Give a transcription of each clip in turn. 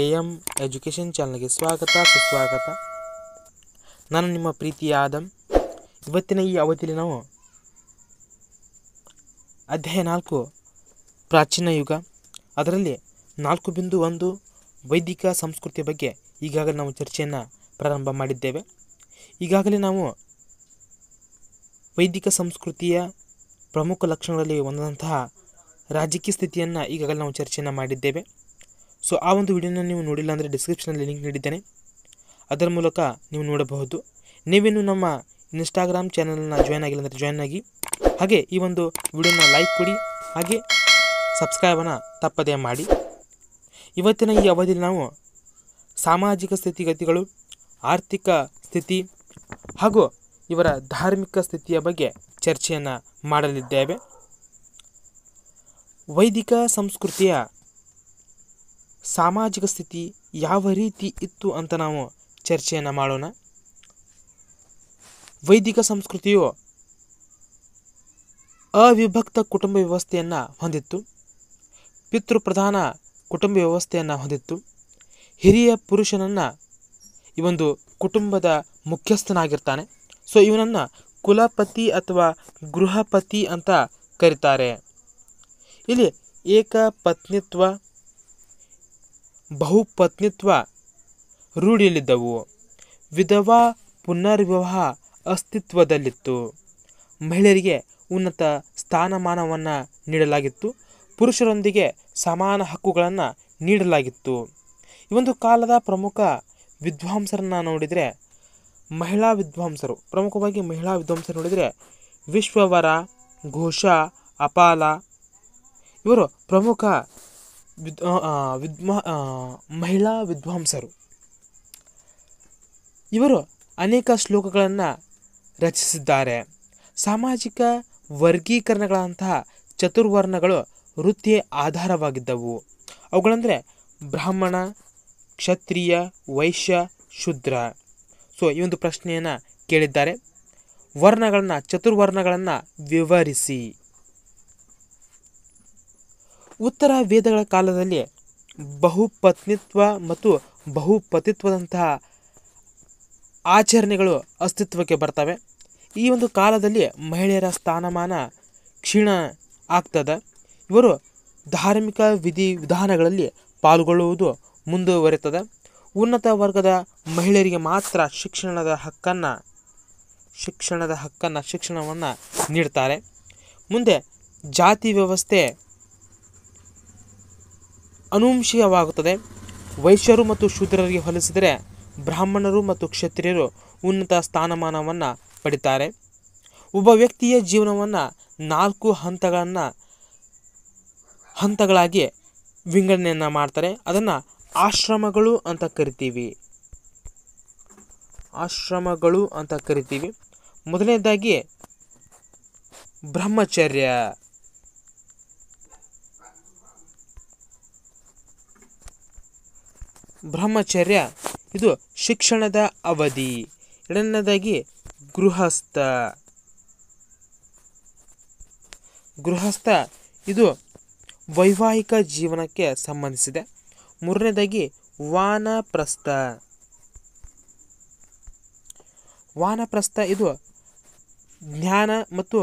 A M education ಚಾನಲ್ಗೆ ಸ್ವಾಗತ ಸುಸ್ವಾಗತ ನಾನು ನಿಮ್ಮ ಪ್ರೀತಿಯ ಆದಮ್ ಇವತ್ತಿನ ಈ ಅವಧಿಯಲ್ಲಿ ನಾವು ಅಧ್ಯಾಯ ನಾಲ್ಕು ಪ್ರಾಚೀನ ಯುಗ ಅದರಲ್ಲಿ ನಾಲ್ಕು ಬಿಂದು ಒಂದು ವೈದಿಕ ಸಂಸ್ಕೃತಿಯ ಬಗ್ಗೆ ಈಗಾಗಲೇ ನಾವು ಚರ್ಚೆಯನ್ನು ಪ್ರಾರಂಭ ಮಾಡಿದ್ದೇವೆ ಈಗಾಗಲೇ ನಾವು ವೈದಿಕ ಸಂಸ್ಕೃತಿಯ ಪ್ರಮುಖ ಲಕ್ಷಣಗಳಲ್ಲಿ ಒಂದಾದಂತಹ ರಾಜಕೀಯ ಸ್ಥಿತಿಯನ್ನು ಈಗಾಗಲೇ ನಾವು ಚರ್ಚೆಯನ್ನು ಮಾಡಿದ್ದೇವೆ ಸೊ ಆ ಒಂದು ವಿಡಿಯೋನ ನೀವು ನೋಡಿಲ್ಲ ಅಂದರೆ ಡಿಸ್ಕ್ರಿಪ್ಷನಲ್ಲಿ ಲಿಂಕ್ ನೀಡಿದ್ದೇನೆ ಅದರ ಮೂಲಕ ನೀವು ನೋಡಬಹುದು ನೀವೇನು ನಮ್ಮ ಇನ್ಸ್ಟಾಗ್ರಾಮ್ ಚಾನಲ್ನ ಜಾಯ್ನ್ ಆಗಿಲ್ಲ ಅಂದರೆ ಜಾಯ್ನ್ ಆಗಿ ಹಾಗೆ ಈ ಒಂದು ವಿಡಿಯೋನ ಲೈಕ್ ಕೊಡಿ ಹಾಗೆ ಸಬ್ಸ್ಕ್ರೈಬನ್ನು ತಪ್ಪದೇ ಮಾಡಿ ಇವತ್ತಿನ ಈ ಅವಧಿಯಲ್ಲಿ ನಾವು ಸಾಮಾಜಿಕ ಸ್ಥಿತಿಗತಿಗಳು ಆರ್ಥಿಕ ಸ್ಥಿತಿ ಹಾಗೂ ಇವರ ಧಾರ್ಮಿಕ ಸ್ಥಿತಿಯ ಬಗ್ಗೆ ಚರ್ಚೆಯನ್ನು ಮಾಡಲಿದ್ದೇವೆ ವೈದಿಕ ಸಂಸ್ಕೃತಿಯ ಸಾಮಾಜಿಕ ಸ್ಥಿತಿ ಯಾವ ರೀತಿ ಇತ್ತು ಅಂತ ನಾವು ಚರ್ಚೆಯನ್ನು ಮಾಡೋಣ ವೈದಿಕ ಸಂಸ್ಕೃತಿಯು ಅವಿಭಕ್ತ ಕುಟುಂಬ ವ್ಯವಸ್ಥೆಯನ್ನು ಹೊಂದಿತ್ತು ಪಿತೃಪ್ರಧಾನ ಕುಟುಂಬ ವ್ಯವಸ್ಥೆಯನ್ನು ಹೊಂದಿತ್ತು ಹಿರಿಯ ಪುರುಷನನ್ನು ಈ ಒಂದು ಕುಟುಂಬದ ಮುಖ್ಯಸ್ಥನಾಗಿರ್ತಾನೆ ಸೊ ಇವನನ್ನು ಕುಲಪತಿ ಅಥವಾ ಗೃಹಪತಿ ಅಂತ ಕರೀತಾರೆ ಇಲ್ಲಿ ಏಕಪತ್ನಿತ್ವ ಬಹುಪತ್ನಿತ್ವ ರೂಢಿಯಲ್ಲಿದ್ದವು ವಿಧವಾ ಪುನರ್ವಿವಾಹ ಅಸ್ತಿತ್ವದಲ್ಲಿತ್ತು ಮಹಿಳೆಯರಿಗೆ ಉನ್ನತ ಸ್ಥಾನಮಾನವನ್ನು ನೀಡಲಾಗಿತ್ತು ಪುರುಷರೊಂದಿಗೆ ಸಮಾನ ಹಕ್ಕುಗಳನ್ನು ನೀಡಲಾಗಿತ್ತು ಈ ಒಂದು ಕಾಲದ ಪ್ರಮುಖ ವಿದ್ವಾಂಸರನ್ನು ನೋಡಿದರೆ ಮಹಿಳಾ ವಿದ್ವಾಂಸರು ಪ್ರಮುಖವಾಗಿ ಮಹಿಳಾ ವಿದ್ವಾಂಸರು ನೋಡಿದರೆ ವಿಶ್ವವರ ಘೋಷ ಅಪಾಲ ಇವರು ಪ್ರಮುಖ ವಿದ್ ವಿದ್ವ ಮಹಿಳಾ ವಿದ್ವಾಂಸರು ಇವರು ಅನೇಕ ಶ್ಲೋಕಗಳನ್ನು ರಚಿಸಿದ್ದಾರೆ ಸಾಮಾಜಿಕ ವರ್ಗೀಕರಣಗಳಂತಹ ಚತುರ್ವರ್ಣಗಳು ವೃತ್ತಿಯ ಆಧಾರವಾಗಿದ್ದವು ಅವುಗಳಂದರೆ ಬ್ರಾಹ್ಮಣ ಕ್ಷತ್ರಿಯ ವೈಶ್ಯ ಶುದ್ರ ಸೊ ಈ ಒಂದು ಪ್ರಶ್ನೆಯನ್ನು ಕೇಳಿದ್ದಾರೆ ವರ್ಣಗಳನ್ನು ಚತುರ್ವರ್ಣಗಳನ್ನು ವಿವರಿಸಿ ಉತ್ತರ ವೇದಗಳ ಕಾಲದಲ್ಲಿ ಬಹುಪತ್ನಿತ್ವ ಮತ್ತು ಬಹುಪತಿತ್ವದಂತಹ ಆಚರಣೆಗಳು ಅಸ್ತಿತ್ವಕ್ಕೆ ಬರ್ತವೆ ಈ ಒಂದು ಕಾಲದಲ್ಲಿ ಮಹಿಳೆಯರ ಸ್ಥಾನಮಾನ ಕ್ಷೀಣ ಆಗ್ತದೆ ಇವರು ಧಾರ್ಮಿಕ ವಿಧಿ ವಿಧಾನಗಳಲ್ಲಿ ಪಾಲ್ಗೊಳ್ಳುವುದು ಮುಂದುವರಿತದೆ ಉನ್ನತ ವರ್ಗದ ಮಹಿಳೆಯರಿಗೆ ಮಾತ್ರ ಶಿಕ್ಷಣದ ಹಕ್ಕನ್ನು ಶಿಕ್ಷಣದ ಹಕ್ಕನ್ನು ಶಿಕ್ಷಣವನ್ನು ನೀಡ್ತಾರೆ ಮುಂದೆ ಜಾತಿ ವ್ಯವಸ್ಥೆ ಅನುವಂಶೀಯವಾಗುತ್ತದೆ ವೈಶ್ಯರು ಮತ್ತು ಶೂದ್ರರಿಗೆ ಹೋಲಿಸಿದರೆ ಬ್ರಾಹ್ಮಣರು ಮತ್ತು ಕ್ಷತ್ರಿಯರು ಉನ್ನತ ಸ್ಥಾನಮಾನವನ್ನು ಪಡಿತಾರೆ ಒಬ್ಬ ವ್ಯಕ್ತಿಯ ಜೀವನವನ್ನು ನಾಲ್ಕು ಹಂತಗಳನ್ನು ಹಂತಗಳಾಗಿ ವಿಂಗಡಣೆಯನ್ನು ಮಾಡ್ತಾರೆ ಅದನ್ನು ಆಶ್ರಮಗಳು ಅಂತ ಕರಿತೀವಿ ಆಶ್ರಮಗಳು ಅಂತ ಕರಿತೀವಿ ಮೊದಲನೇದಾಗಿ ಬ್ರಹ್ಮಚರ್ಯ ಬ್ರಹ್ಮಚರ್ಯ ಇದು ಶಿಕ್ಷಣದ ಅವಧಿ ಎರಡನೇದಾಗಿ ಗೃಹಸ್ಥ ಗೃಹಸ್ಥ ಇದು ವೈವಾಹಿಕ ಜೀವನಕ್ಕೆ ಸಂಬಂಧಿಸಿದೆ ಮೂರನೇದಾಗಿ ವಾನಪ್ರಸ್ಥ ವಾನಪ್ರಸ್ಥ ಇದು ಜ್ಞಾನ ಮತ್ತು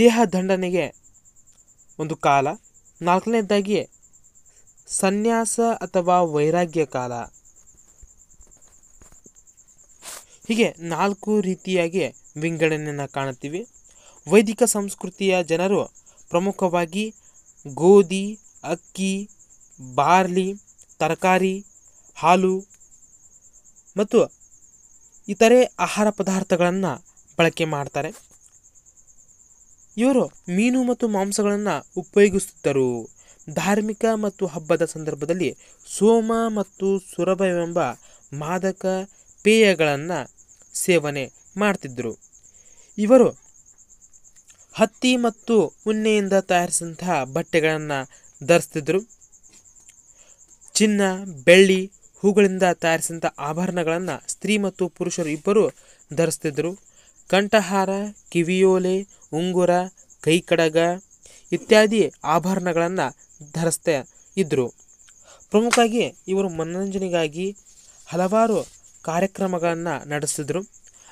ದೇಹ ದಂಡನೆಗೆ ಒಂದು ಕಾಲ ನಾಲ್ಕನೇದಾಗಿ ಸನ್ಯಾಸ ಅಥವಾ ವೈರಾಗ್ಯ ಕಾಲ ಹೀಗೆ ನಾಲ್ಕು ರೀತಿಯಾಗಿ ವಿಂಗಡಣೆಯನ್ನು ಕಾಣುತ್ತೀವಿ ವೈದಿಕ ಸಂಸ್ಕೃತಿಯ ಜನರು ಪ್ರಮುಖವಾಗಿ ಗೋಧಿ ಅಕ್ಕಿ ಬಾರ್ಲಿ ತರಕಾರಿ ಹಾಲು ಮತ್ತು ಇತರೆ ಆಹಾರ ಪದಾರ್ಥಗಳನ್ನು ಬಳಕೆ ಮಾಡ್ತಾರೆ ಇವರು ಮೀನು ಮತ್ತು ಮಾಂಸಗಳನ್ನು ಉಪಯೋಗಿಸುತ್ತರು ಧಾರ್ಮಿಕ ಮತ್ತು ಹಬ್ಬದ ಸಂದರ್ಭದಲ್ಲಿ ಸೋಮ ಮತ್ತು ಸುರಭವೆಂಬ ಮಾದಕ ಪೇಯಗಳನ್ನು ಸೇವನೆ ಮಾಡ್ತಿದ್ದರು ಇವರು ಹತ್ತಿ ಮತ್ತು ಉಣ್ಣೆಯಿಂದ ತಯಾರಿಸಿದಂತಹ ಬಟ್ಟೆಗಳನ್ನು ಧರಿಸ್ತಿದ್ದರು ಚಿನ್ನ ಬೆಳ್ಳಿ ಹೂಗಳಿಂದ ತಯಾರಿಸಿದಂಥ ಆಭರಣಗಳನ್ನು ಸ್ತ್ರೀ ಮತ್ತು ಪುರುಷರು ಇಬ್ಬರು ಧರಿಸ್ತಿದ್ದರು ಕಂಠಹಾರ ಕಿವಿಯೋಲೆ ಉಂಗುರ ಕೈಕಡಗ ಇತ್ಯಾದಿ ಆಭರಣಗಳನ್ನು ಧರಿಸ್ತಾ ಇದ್ದರು ಪ್ರಮುಖವಾಗಿ ಇವರು ಮನೋರಂಜನೆಗಾಗಿ ಹಲವಾರು ಕಾರ್ಯಕ್ರಮಗಳನ್ನು ನಡೆಸಿದರು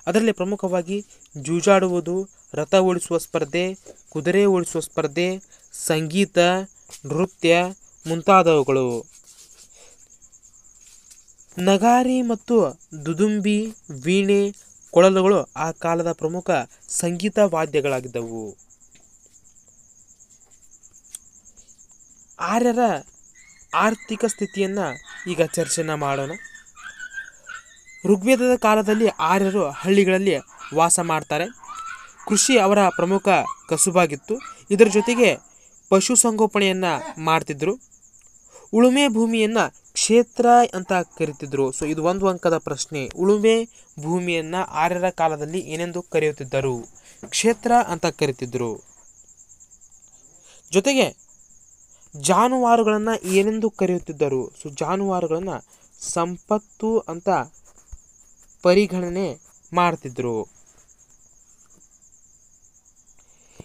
ಅದರಲ್ಲಿ ಪ್ರಮುಖವಾಗಿ ಜೂಜಾಡುವುದು ರಥ ಓಡಿಸುವ ಸ್ಪರ್ಧೆ ಕುದುರೆ ಓಡಿಸುವ ಸ್ಪರ್ಧೆ ಸಂಗೀತ ನೃತ್ಯ ಮುಂತಾದವುಗಳು ನಗಾರಿ ಮತ್ತು ದುದುಂಬಿ ವೀಣೆ ಕೊಳಲುಗಳು ಆ ಕಾಲದ ಪ್ರಮುಖ ಸಂಗೀತ ವಾದ್ಯಗಳಾಗಿದ್ದವು ಆರ್ಯರ ಆರ್ಥಿಕ ಸ್ಥಿತಿಯನ್ನು ಈಗ ಚರ್ಚೆನ ಮಾಡೋಣ ಋಗ್ವೇದದ ಕಾಲದಲ್ಲಿ ಆರ್ಯರು ಹಳ್ಳಿಗಳಲ್ಲಿ ವಾಸ ಮಾಡ್ತಾರೆ ಕೃಷಿ ಅವರ ಪ್ರಮುಖ ಕಸುಬಾಗಿತ್ತು ಇದರ ಜೊತೆಗೆ ಪಶುಸಂಗೋಪಣೆಯನ್ನು ಮಾಡ್ತಿದ್ರು ಉಳುಮೆ ಭೂಮಿಯನ್ನು ಕ್ಷೇತ್ರ ಅಂತ ಕರೀತಿದ್ರು ಸೊ ಇದು ಒಂದು ಅಂಕದ ಪ್ರಶ್ನೆ ಉಳುಮೆ ಭೂಮಿಯನ್ನು ಆರ್ಯರ ಕಾಲದಲ್ಲಿ ಏನೆಂದು ಕರೆಯುತ್ತಿದ್ದರು ಕ್ಷೇತ್ರ ಅಂತ ಕರೀತಿದ್ರು ಜೊತೆಗೆ ಜಾನುವಾರುಗಳನ್ನು ಏನೆಂದು ಕರೆಯುತ್ತಿದ್ದರು ಸೊ ಜಾನುವಾರುಗಳನ್ನು ಸಂಪತ್ತು ಅಂತ ಪರಿಗಣನೆ ಮಾಡ್ತಿದ್ರು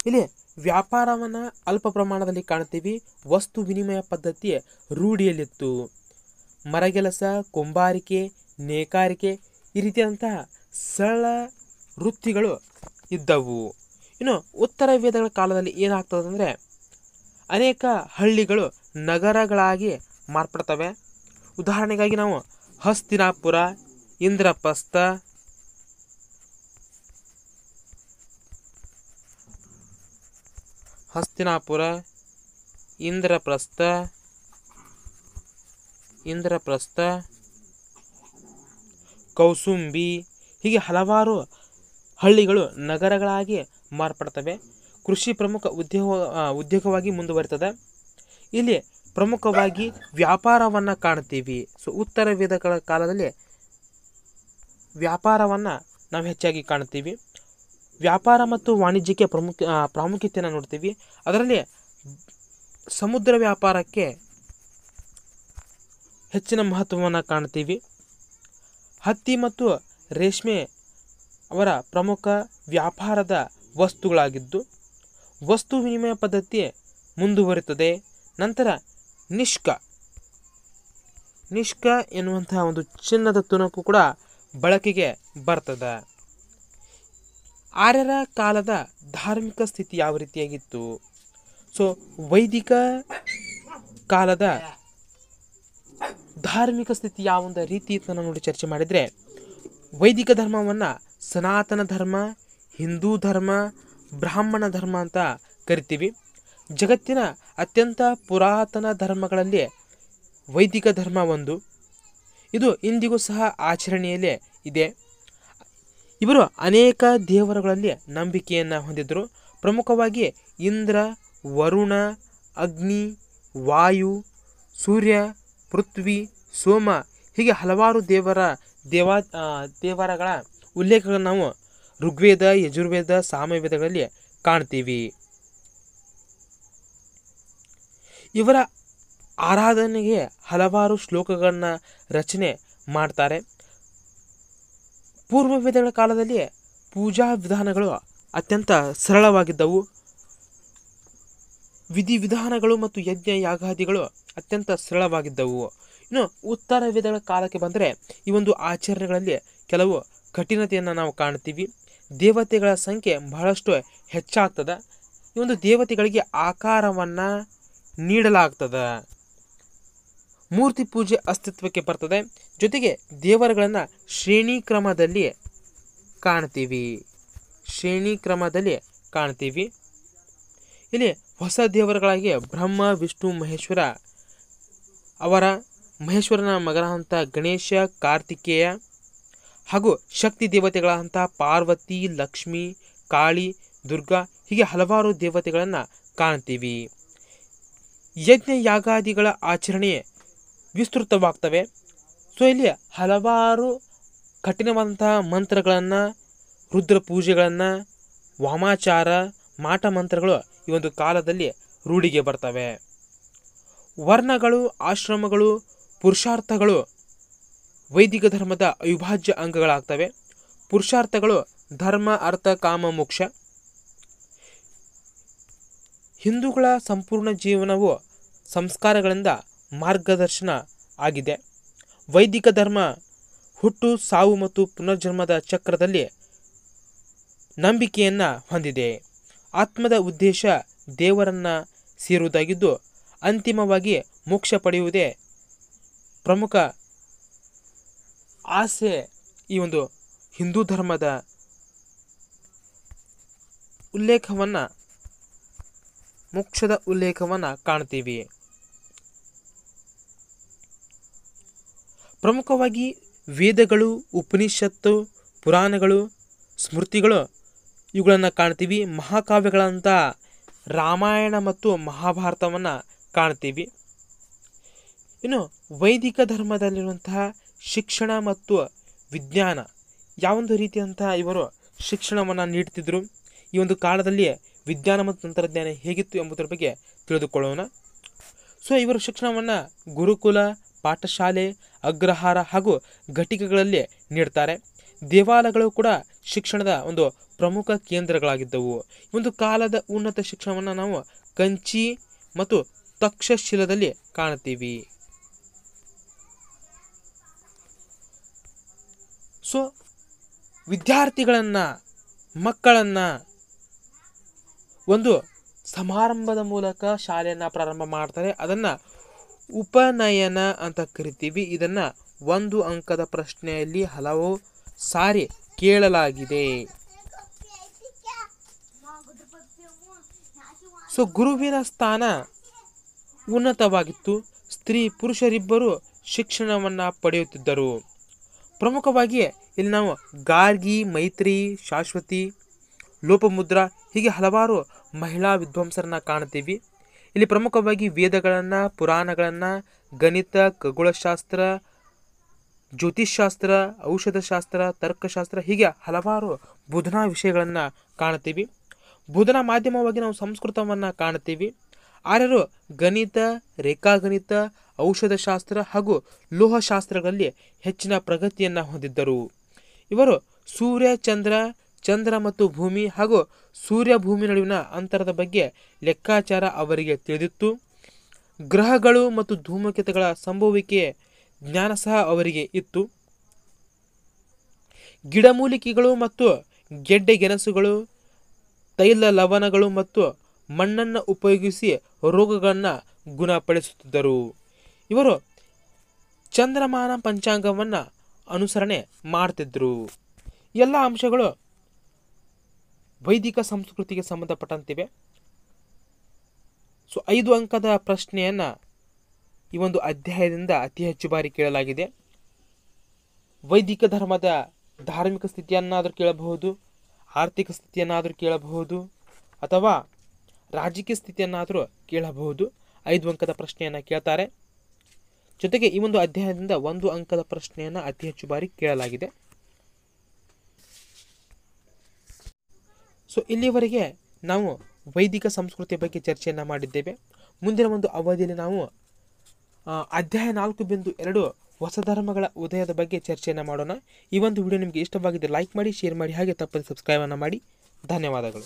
ಇಲ್ಲಿ ವ್ಯಾಪಾರವನ್ನು ಅಲ್ಪ ಪ್ರಮಾಣದಲ್ಲಿ ಕಾಣ್ತೀವಿ ವಸ್ತು ವಿನಿಮಯ ಪದ್ಧತಿ ರೂಢಿಯಲ್ಲಿತ್ತು ಮರಗೆಲಸ ಕೊಂಬಾರಿಕೆ ನೇಕಾರಿಕೆ ಈ ರೀತಿಯಾದಂತಹ ಸರಳ ವೃತ್ತಿಗಳು ಇದ್ದವು ಇನ್ನು ಉತ್ತರ ವೇದಗಳ ಕಾಲದಲ್ಲಿ ಏನಾಗ್ತದೆ ಅಂದರೆ ಅನೇಕ ಹಳ್ಳಿಗಳು ನಗರಗಳಾಗಿ ಮಾರ್ಪಡ್ತವೆ ಉದಾಹರಣೆಗಾಗಿ ನಾವು ಹಸ್ತಿನಾಪುರ ಇಂದ್ರಪ್ರಸ್ಥ ಹಸ್ತಿನಾಪುರ ಇಂದ್ರಪ್ರಸ್ಥ ಇಂದ್ರಪ್ರಸ್ಥ ಕೌಸುಂಬಿ ಹೀಗೆ ಹಲವಾರು ಹಳ್ಳಿಗಳು ನಗರಗಳಾಗಿ ಮಾರ್ಪಡ್ತವೆ ಕೃಷಿ ಪ್ರಮುಖ ಉದ್ಯೋಗ ಉದ್ಯೋಗವಾಗಿ ಮುಂದುವರಿತದೆ ಇಲ್ಲಿ ಪ್ರಮುಖವಾಗಿ ವ್ಯಾಪಾರವನ್ನು ಕಾಣ್ತೀವಿ ಸೊ ಉತ್ತರ ವೇದಗಳ ಕಾಲದಲ್ಲಿ ವ್ಯಾಪಾರವನ್ನು ನಾವು ಹೆಚ್ಚಾಗಿ ಕಾಣ್ತೀವಿ ವ್ಯಾಪಾರ ಮತ್ತು ವಾಣಿಜ್ಯಕ್ಕೆ ಪ್ರಮುಖ ಪ್ರಾಮುಖ್ಯತೆಯನ್ನು ನೋಡ್ತೀವಿ ಅದರಲ್ಲಿ ಸಮುದ್ರ ವ್ಯಾಪಾರಕ್ಕೆ ಹೆಚ್ಚಿನ ಮಹತ್ವವನ್ನು ಕಾಣ್ತೀವಿ ಹತ್ತಿ ಮತ್ತು ರೇಷ್ಮೆ ಅವರ ಪ್ರಮುಖ ವ್ಯಾಪಾರದ ವಸ್ತುಗಳಾಗಿದ್ದು ವಸ್ತು ವಿನಿಮಯ ಪದ್ಧತಿ ಮುಂದುವರಿತದೆ ನಂತರ ನಿಷ್ಕ ನಿಷ್ಕ ಎನ್ನುವಂತಹ ಒಂದು ಚಿನ್ನದ ತುಣುಕು ಕೂಡ ಬಳಕೆಗೆ ಬರ್ತದೆ ಆರ್ಯರ ಕಾಲದ ಧಾರ್ಮಿಕ ಸ್ಥಿತಿ ಯಾವ ರೀತಿಯಾಗಿತ್ತು ಸೊ ವೈದಿಕ ಕಾಲದ ಧಾರ್ಮಿಕ ಸ್ಥಿತಿ ಯಾವೊಂದು ರೀತಿ ಇತ್ತು ನಾವು ನೋಡಿ ಚರ್ಚೆ ಮಾಡಿದರೆ ವೈದಿಕ ಧರ್ಮವನ್ನು ಸನಾತನ ಧರ್ಮ ಹಿಂದೂ ಧರ್ಮ ಬ್ರಾಹ್ಮಣ ಧರ್ಮ ಅಂತ ಕರಿತೀವಿ ಜಗತ್ತಿನ ಅತ್ಯಂತ ಪುರಾತನ ಧರ್ಮಗಳಲ್ಲಿ ವೈದಿಕ ಧರ್ಮ ಒಂದು ಇದು ಇಂದಿಗೂ ಸಹ ಆಚರಣೆಯಲ್ಲೇ ಇದೆ ಇವರು ಅನೇಕ ದೇವರುಗಳಲ್ಲಿ ನಂಬಿಕೆಯನ್ನು ಹೊಂದಿದ್ದರು ಪ್ರಮುಖವಾಗಿ ಇಂದ್ರ ವರುಣ ಅಗ್ನಿ ವಾಯು ಸೂರ್ಯ ಪೃಥ್ವಿ ಸೋಮ ಹೀಗೆ ಹಲವಾರು ದೇವರ ದೇವ ದೇವರಗಳ ಉಲ್ಲೇಖಗಳನ್ನು ನಾವು ಋಗ್ವೇದ ಯಜುರ್ವೇದ ಸಾಮವೇದಗಳಲ್ಲಿ ಕಾಣ್ತೀವಿ ಇವರ ಆರಾಧನೆಗೆ ಹಲವಾರು ಶ್ಲೋಕಗಳನ್ನು ರಚನೆ ಮಾಡ್ತಾರೆ ಪೂರ್ವ ವೇದಗಳ ಕಾಲದಲ್ಲಿ ಪೂಜಾ ವಿಧಾನಗಳು ಅತ್ಯಂತ ಸರಳವಾಗಿದ್ದವು ವಿಧಿವಿಧಾನಗಳು ಮತ್ತು ಯಜ್ಞ ಯಾಗಾದಿಗಳು ಅತ್ಯಂತ ಸರಳವಾಗಿದ್ದವು ಇನ್ನು ಉತ್ತರ ವೇದಗಳ ಕಾಲಕ್ಕೆ ಬಂದರೆ ಈ ಒಂದು ಆಚರಣೆಗಳಲ್ಲಿ ಕೆಲವು ಕಠಿಣತೆಯನ್ನು ನಾವು ಕಾಣ್ತೀವಿ ದೇವತೆಗಳ ಸಂಖ್ಯೆ ಬಹಳಷ್ಟು ಹೆಚ್ಚಾಗ್ತದೆ ಈ ಒಂದು ದೇವತೆಗಳಿಗೆ ಆಕಾರವನ್ನು ನೀಡಲಾಗ್ತದೆ ಮೂರ್ತಿ ಪೂಜೆ ಅಸ್ತಿತ್ವಕ್ಕೆ ಬರ್ತದೆ ಜೊತೆಗೆ ದೇವರುಗಳನ್ನು ಶ್ರೇಣಿ ಕ್ರಮದಲ್ಲಿ ಕಾಣ್ತೀವಿ ಕ್ರಮದಲ್ಲಿ ಕಾಣ್ತೀವಿ ಇಲ್ಲಿ ಹೊಸ ದೇವರುಗಳಾಗಿ ಬ್ರಹ್ಮ ವಿಷ್ಣು ಮಹೇಶ್ವರ ಅವರ ಮಹೇಶ್ವರನ ಮಗನಾದಂಥ ಗಣೇಶ ಕಾರ್ತಿಕೇಯ ಹಾಗೂ ಶಕ್ತಿ ದೇವತೆಗಳಂತಹ ಪಾರ್ವತಿ ಲಕ್ಷ್ಮಿ ಕಾಳಿ ದುರ್ಗಾ ಹೀಗೆ ಹಲವಾರು ದೇವತೆಗಳನ್ನು ಕಾಣ್ತೀವಿ ಯಜ್ಞ ಯಾಗಾದಿಗಳ ಆಚರಣೆ ವಿಸ್ತೃತವಾಗ್ತವೆ ಸೊ ಇಲ್ಲಿ ಹಲವಾರು ಕಠಿಣವಾದಂತಹ ಮಂತ್ರಗಳನ್ನು ರುದ್ರ ಪೂಜೆಗಳನ್ನು ವಾಮಾಚಾರ ಮಾಟ ಮಂತ್ರಗಳು ಈ ಒಂದು ಕಾಲದಲ್ಲಿ ರೂಢಿಗೆ ಬರ್ತವೆ ವರ್ಣಗಳು ಆಶ್ರಮಗಳು ಪುರುಷಾರ್ಥಗಳು ವೈದಿಕ ಧರ್ಮದ ಅವಿಭಾಜ್ಯ ಅಂಗಗಳಾಗ್ತವೆ ಪುರುಷಾರ್ಥಗಳು ಧರ್ಮ ಅರ್ಥ ಕಾಮ ಮೋಕ್ಷ ಹಿಂದೂಗಳ ಸಂಪೂರ್ಣ ಜೀವನವು ಸಂಸ್ಕಾರಗಳಿಂದ ಮಾರ್ಗದರ್ಶನ ಆಗಿದೆ ವೈದಿಕ ಧರ್ಮ ಹುಟ್ಟು ಸಾವು ಮತ್ತು ಪುನರ್ಜನ್ಮದ ಚಕ್ರದಲ್ಲಿ ನಂಬಿಕೆಯನ್ನು ಹೊಂದಿದೆ ಆತ್ಮದ ಉದ್ದೇಶ ದೇವರನ್ನು ಸೇರುವುದಾಗಿದ್ದು ಅಂತಿಮವಾಗಿ ಮೋಕ್ಷ ಪಡೆಯುವುದೇ ಪ್ರಮುಖ ಆಸೆ ಈ ಒಂದು ಹಿಂದೂ ಧರ್ಮದ ಉಲ್ಲೇಖವನ್ನು ಮೋಕ್ಷದ ಉಲ್ಲೇಖವನ್ನು ಕಾಣ್ತೀವಿ ಪ್ರಮುಖವಾಗಿ ವೇದಗಳು ಉಪನಿಷತ್ತು ಪುರಾಣಗಳು ಸ್ಮೃತಿಗಳು ಇವುಗಳನ್ನು ಕಾಣ್ತೀವಿ ಮಹಾಕಾವ್ಯಗಳಂಥ ರಾಮಾಯಣ ಮತ್ತು ಮಹಾಭಾರತವನ್ನು ಕಾಣ್ತೀವಿ ಇನ್ನು ವೈದಿಕ ಧರ್ಮದಲ್ಲಿರುವಂತಹ ಶಿಕ್ಷಣ ಮತ್ತು ವಿಜ್ಞಾನ ಯಾವೊಂದು ರೀತಿಯಂತಹ ಇವರು ಶಿಕ್ಷಣವನ್ನು ನೀಡ್ತಿದ್ದರು ಈ ಒಂದು ಕಾಲದಲ್ಲಿ ವಿಜ್ಞಾನ ಮತ್ತು ತಂತ್ರಜ್ಞಾನ ಹೇಗಿತ್ತು ಎಂಬುದರ ಬಗ್ಗೆ ತಿಳಿದುಕೊಳ್ಳೋಣ ಸೊ ಇವರು ಶಿಕ್ಷಣವನ್ನು ಗುರುಕುಲ ಪಾಠಶಾಲೆ ಅಗ್ರಹಾರ ಹಾಗೂ ಘಟಿಕೆಗಳಲ್ಲಿ ನೀಡ್ತಾರೆ ದೇವಾಲಯಗಳು ಕೂಡ ಶಿಕ್ಷಣದ ಒಂದು ಪ್ರಮುಖ ಕೇಂದ್ರಗಳಾಗಿದ್ದವು ಒಂದು ಕಾಲದ ಉನ್ನತ ಶಿಕ್ಷಣವನ್ನು ನಾವು ಕಂಚಿ ಮತ್ತು ತಕ್ಷಶಿಲದಲ್ಲಿ ಕಾಣ್ತೀವಿ ಸೊ ವಿದ್ಯಾರ್ಥಿಗಳನ್ನು ಮಕ್ಕಳನ್ನು ಒಂದು ಸಮಾರಂಭದ ಮೂಲಕ ಶಾಲೆಯನ್ನು ಪ್ರಾರಂಭ ಮಾಡ್ತಾರೆ ಅದನ್ನು ಉಪನಯನ ಅಂತ ಕರಿತೀವಿ ಇದನ್ನು ಒಂದು ಅಂಕದ ಪ್ರಶ್ನೆಯಲ್ಲಿ ಹಲವು ಸಾರಿ ಕೇಳಲಾಗಿದೆ ಸೊ ಗುರುವಿನ ಸ್ಥಾನ ಉನ್ನತವಾಗಿತ್ತು ಸ್ತ್ರೀ ಪುರುಷರಿಬ್ಬರು ಶಿಕ್ಷಣವನ್ನು ಪಡೆಯುತ್ತಿದ್ದರು ಪ್ರಮುಖವಾಗಿ ಇಲ್ಲಿ ನಾವು ಗಾರ್ಗಿ ಮೈತ್ರಿ ಶಾಶ್ವತಿ ಲೋಪಮುದ್ರಾ ಹೀಗೆ ಹಲವಾರು ಮಹಿಳಾ ವಿದ್ವಾಂಸರನ್ನ ಕಾಣ್ತೀವಿ ಇಲ್ಲಿ ಪ್ರಮುಖವಾಗಿ ವೇದಗಳನ್ನು ಪುರಾಣಗಳನ್ನು ಗಣಿತ ಖಗೋಳಶಾಸ್ತ್ರ ಜ್ಯೋತಿಷ್ಶಾಸ್ತ್ರ ಔಷಧಶಾಸ್ತ್ರ ತರ್ಕಶಾಸ್ತ್ರ ಹೀಗೆ ಹಲವಾರು ಬುಧನಾ ವಿಷಯಗಳನ್ನು ಕಾಣ್ತೀವಿ ಬುಧನ ಮಾಧ್ಯಮವಾಗಿ ನಾವು ಸಂಸ್ಕೃತವನ್ನು ಕಾಣ್ತೀವಿ ಆರ್ಯರು ಗಣಿತ ರೇಖಾಗಣಿತ ಔಷಧಶಾಸ್ತ್ರ ಹಾಗೂ ಲೋಹಶಾಸ್ತ್ರಗಳಲ್ಲಿ ಹೆಚ್ಚಿನ ಪ್ರಗತಿಯನ್ನು ಹೊಂದಿದ್ದರು ಇವರು ಸೂರ್ಯ ಚಂದ್ರ ಚಂದ್ರ ಮತ್ತು ಭೂಮಿ ಹಾಗೂ ಸೂರ್ಯ ಭೂಮಿ ನಡುವಿನ ಅಂತರದ ಬಗ್ಗೆ ಲೆಕ್ಕಾಚಾರ ಅವರಿಗೆ ತಿಳಿದಿತ್ತು ಗ್ರಹಗಳು ಮತ್ತು ಧೂಮಕೇತಗಳ ಸಂಭವಿಕೆ ಜ್ಞಾನ ಸಹ ಅವರಿಗೆ ಇತ್ತು ಗಿಡಮೂಲಿಕೆಗಳು ಮತ್ತು ಗೆಡ್ಡೆ ಗೆನಸುಗಳು ತೈಲ ಲವಣಗಳು ಮತ್ತು ಮಣ್ಣನ್ನು ಉಪಯೋಗಿಸಿ ರೋಗಗಳನ್ನು ಗುಣಪಡಿಸುತ್ತಿದ್ದರು ಇವರು ಚಂದ್ರಮಾನ ಪಂಚಾಂಗವನ್ನು ಅನುಸರಣೆ ಮಾಡ್ತಿದ್ದರು ಎಲ್ಲ ಅಂಶಗಳು ವೈದಿಕ ಸಂಸ್ಕೃತಿಗೆ ಸಂಬಂಧಪಟ್ಟಂತಿವೆ ಸೊ ಐದು ಅಂಕದ ಪ್ರಶ್ನೆಯನ್ನು ಈ ಒಂದು ಅಧ್ಯಾಯದಿಂದ ಅತಿ ಹೆಚ್ಚು ಬಾರಿ ಕೇಳಲಾಗಿದೆ ವೈದಿಕ ಧರ್ಮದ ಧಾರ್ಮಿಕ ಸ್ಥಿತಿಯನ್ನಾದರೂ ಕೇಳಬಹುದು ಆರ್ಥಿಕ ಸ್ಥಿತಿಯನ್ನಾದರೂ ಕೇಳಬಹುದು ಅಥವಾ ರಾಜಕೀಯ ಸ್ಥಿತಿಯನ್ನಾದರೂ ಕೇಳಬಹುದು ಐದು ಅಂಕದ ಪ್ರಶ್ನೆಯನ್ನು ಕೇಳ್ತಾರೆ ಜೊತೆಗೆ ಈ ಒಂದು ಅಧ್ಯಾಯದಿಂದ ಒಂದು ಅಂಕದ ಪ್ರಶ್ನೆಯನ್ನು ಅತಿ ಹೆಚ್ಚು ಬಾರಿ ಕೇಳಲಾಗಿದೆ ಸೊ ಇಲ್ಲಿವರೆಗೆ ನಾವು ವೈದಿಕ ಸಂಸ್ಕೃತಿಯ ಬಗ್ಗೆ ಚರ್ಚೆಯನ್ನು ಮಾಡಿದ್ದೇವೆ ಮುಂದಿನ ಒಂದು ಅವಧಿಯಲ್ಲಿ ನಾವು ಅಧ್ಯಾಯ ನಾಲ್ಕು ಬಿಂದು ಎರಡು ಹೊಸ ಧರ್ಮಗಳ ಉದಯದ ಬಗ್ಗೆ ಚರ್ಚೆಯನ್ನು ಮಾಡೋಣ ಈ ಒಂದು ವಿಡಿಯೋ ನಿಮಗೆ ಇಷ್ಟವಾಗಿದ್ದರೆ ಲೈಕ್ ಮಾಡಿ ಶೇರ್ ಮಾಡಿ ಹಾಗೆ ತಪ್ಪದೆ ಸಬ್ಸ್ಕ್ರೈಬನ್ನು ಮಾಡಿ ಧನ್ಯವಾದಗಳು